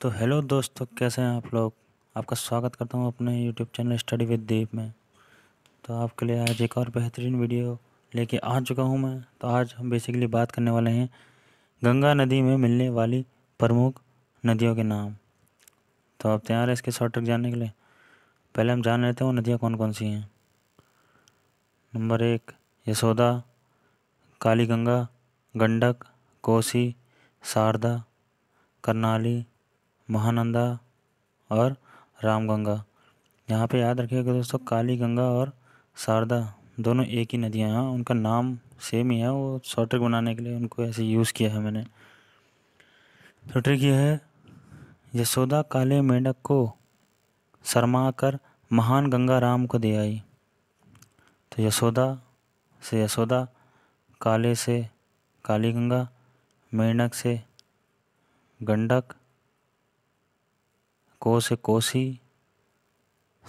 तो हेलो दोस्तों कैसे हैं आप लोग आपका स्वागत करता हूं अपने YouTube channel study with Deep में तो आपके लिए आज एक और बेहतरीन वीडियो लेके आ चुका हूं मैं तो आज हम बेसिकली बात करने वाले हैं गंगा नदी में मिलने वाली प्रमुख नदियों के नाम तो आप तैयार हैं इसके शॉर्ट ट्रिक जानने के लिए पहले हम जान लेते हैं वो नदियाँ कौन कौन सी हैं नंबर एक यशोदा काली गंगा गंडक कोसी शारदा करनाली महानंदा और रामगंगा यहाँ पे याद रखिएगा दोस्तों काली गंगा और शारदा दोनों एक ही नदियाँ हैं उनका नाम सेम ही है वो शॉर्ट ट्रिक बनाने के लिए उनको ऐसे यूज़ किया है मैंने शॉर्ट ट्रिक ये है यशोदा काले मेंढक को शर्मा कर महान गंगा राम को दे आई तो यशोदा से यशोदा काले से काली गंगा मेंढक से गंडक को से कोसी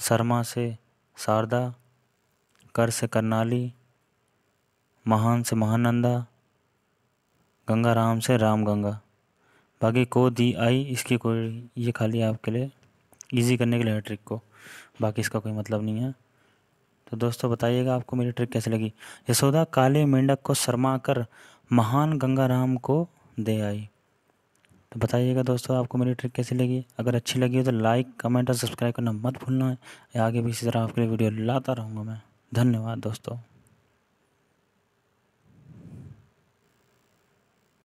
शर्मा से शारदा कर से करनाली महान से महानंदा गंगा राम से राम गंगा बाकी को दी आई इसकी कोई ये खाली आपके लिए इजी करने के लिए है ट्रिक को बाकी इसका कोई मतलब नहीं है तो दोस्तों बताइएगा आपको मेरी ट्रिक कैसी लगी यशोदा काले मेंढक को शर्मा कर महान गंगा राम को दे आई तो बताइएगा दोस्तों आपको मेरी ट्रिक कैसी लगी अगर अच्छी लगी हो तो लाइक कमेंट और सब्सक्राइब करना मत भूलना है आगे भी इसी तरह आपके लिए वीडियो लाता रहूँगा मैं धन्यवाद दोस्तों